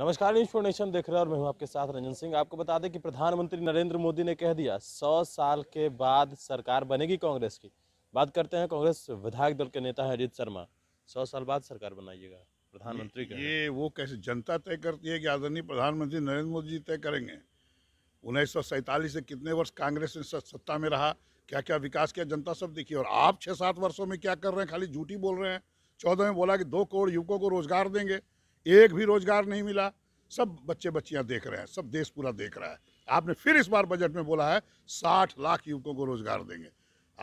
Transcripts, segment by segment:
नमस्कार news nation देख रहे हैं और मैं हूं आपके साथ रंजन सिंह आपको बता दें कि प्रधानमंत्री नरेंद्र मोदी ने कह दिया सौ साल के बाद सरकार बनेगी कांग्रेस की बात करते हैं कांग्रेस विधायक दल के नेता है अजित शर्मा सौ साल बाद सरकार बनाइएगा प्रधानमंत्री ये, ये वो कैसे जनता तय करती है कि आदरणीय प्रधानमंत्री नरेंद्र मोदी जी तय करेंगे उन्नीस से कितने वर्ष कांग्रेस ने सत्ता में रहा क्या क्या विकास किया जनता सब देखिए और आप छः सात वर्षों में क्या कर रहे हैं खाली झूठी बोल रहे हैं चौदह में बोला कि दो करोड़ युवकों को रोजगार देंगे एक भी रोजगार नहीं मिला सब बच्चे बच्चियां देख रहे हैं सब देश पूरा देख रहा है आपने फिर इस बार बजट में बोला है साठ लाख युवकों को रोजगार देंगे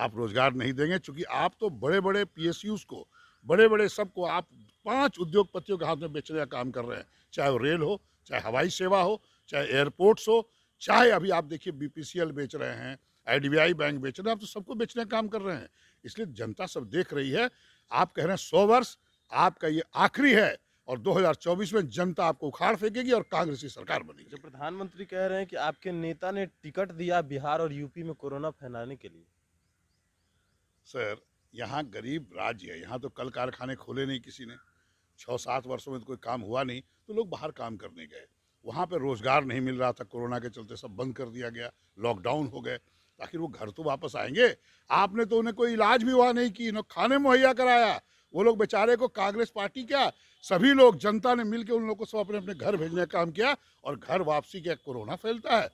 आप रोजगार नहीं देंगे चूंकि आप तो बड़े बड़े पी को बड़े बड़े सबको आप पांच उद्योगपतियों के हाथ में बेचने का काम कर रहे हैं चाहे वो रेल हो चाहे हवाई सेवा हो चाहे एयरपोर्ट्स हो चाहे अभी आप देखिए बीपीसीएल बेच रहे हैं आईडीबीआई बैंक बेच रहे हैं आप तो सबको बेचने का काम कर रहे हैं इसलिए जनता सब देख रही है आप कह रहे हैं सौ वर्ष आपका ये आखिरी है और 2024 में जनता आपको उखाड़ फेंकेगी और कांग्रेस की सरकार बनेगी जब प्रधानमंत्री कह रहे हैं कि आपके नेता ने टिकट दिया बिहार और यूपी में कोरोना फैलाने के लिए सर यहाँ गरीब राज्य है यहाँ तो कल कारखाने खोले नहीं किसी ने छः सात वर्षों में तो कोई काम हुआ नहीं तो लोग बाहर काम करने गए वहाँ पर रोज़गार नहीं मिल रहा था कोरोना के चलते सब बंद कर दिया गया लॉकडाउन हो गए आखिर वो घर तो वापस आएंगे आपने तो उन्हें कोई इलाज भी हुआ नहीं की न खाने मुहैया कराया वो लोग बेचारे को कांग्रेस पार्टी क्या सभी लोग जनता ने मिलकर उन लोगों को सब अपने अपने घर भेजने का काम किया और घर वापसी के कोरोना फैलता है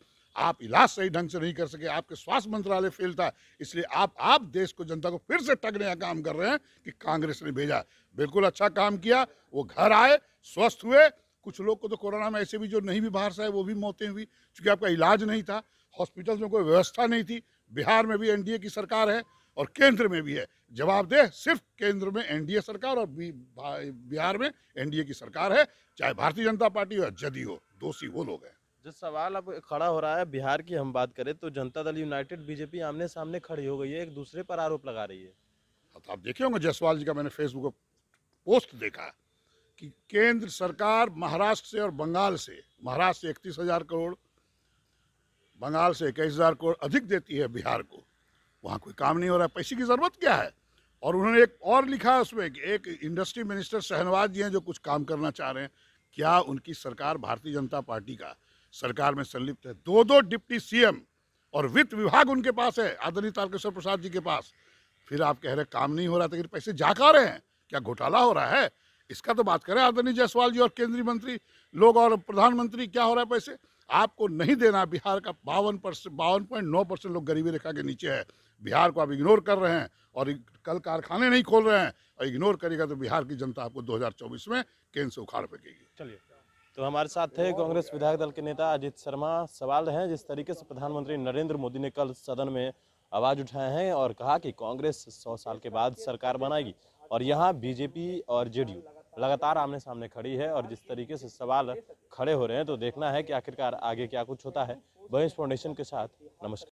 आप इलाज सही ढंग से नहीं कर सके आपके स्वास्थ्य मंत्रालय फेल था इसलिए आप आप देश को जनता को फिर से ठगने का काम कर रहे हैं कि कांग्रेस ने भेजा बिल्कुल अच्छा काम किया वो घर आए स्वस्थ हुए कुछ लोग को तो कोरोना में ऐसे भी जो नहीं भी बाहर से आए वो भी मौतें हुई क्योंकि आपका इलाज नहीं था हॉस्पिटल्स में कोई व्यवस्था नहीं थी बिहार में भी एनडीए की सरकार है और केंद्र में भी है जवाब दे सिर्फ केंद्र में एनडीए सरकार और बिहार में एनडीए की सरकार है चाहे भारतीय जनता पार्टी हो जदयू हो दोषी वो लोग हैं जो सवाल अब खड़ा हो रहा है बिहार की हम बात करें तो जनता दल यूनाइटेड बीजेपी आमने सामने खड़ी हो गई है एक दूसरे पर आरोप लगा रही है तो आप देखे होंगे जयसवाल जी का मैंने फेसबुक पर पोस्ट देखा कि केंद्र सरकार महाराष्ट्र से और बंगाल से महाराष्ट्र से इकतीस हजार करोड़ बंगाल से इक्कीस हजार करोड़ अधिक देती है बिहार को वहाँ कोई काम नहीं हो रहा है पैसे की ज़रूरत क्या है और उन्होंने एक और लिखा है उसमें एक इंडस्ट्री मिनिस्टर शहनवाज जी हैं जो कुछ काम करना चाह रहे हैं क्या उनकी सरकार भारतीय जनता पार्टी का सरकार में संलिप्त है दो दो डिप्टी सीएम और वित्त विभाग उनके पास है आदरणीय तारकेश्वर प्रसाद जी के पास फिर आप कह रहे काम नहीं हो रहा था तो पैसे जा कर रहे हैं क्या घोटाला हो रहा है इसका तो बात करें आदरणीय जायसवाल जी और केंद्रीय मंत्री लोग और प्रधानमंत्री क्या हो रहा है पैसे आपको नहीं देना बिहार का बावन परसेंट बावन पॉइंट नौ परसेंट लोग गरीबी रेखा के नीचे है बिहार को आप इग्नोर कर रहे हैं और कल कारखाने नहीं खोल रहे हैं और इग्नोर करेगा तो बिहार की जनता आपको 2024 में केंद्र से उखाड़ फेंकेगी चलिए तो हमारे साथ थे कांग्रेस विधायक दल के नेता अजीत शर्मा सवाल है जिस तरीके से प्रधानमंत्री नरेंद्र मोदी ने कल सदन में आवाज उठाए हैं और कहा कि कांग्रेस सौ साल के बाद सरकार बनाएगी और यहाँ बीजेपी और जेडीयू लगातार आमने सामने खड़ी है और जिस तरीके से सवाल खड़े हो रहे हैं तो देखना है कि आखिरकार आगे क्या कुछ होता है बहस फाउंडेशन के साथ नमस्कार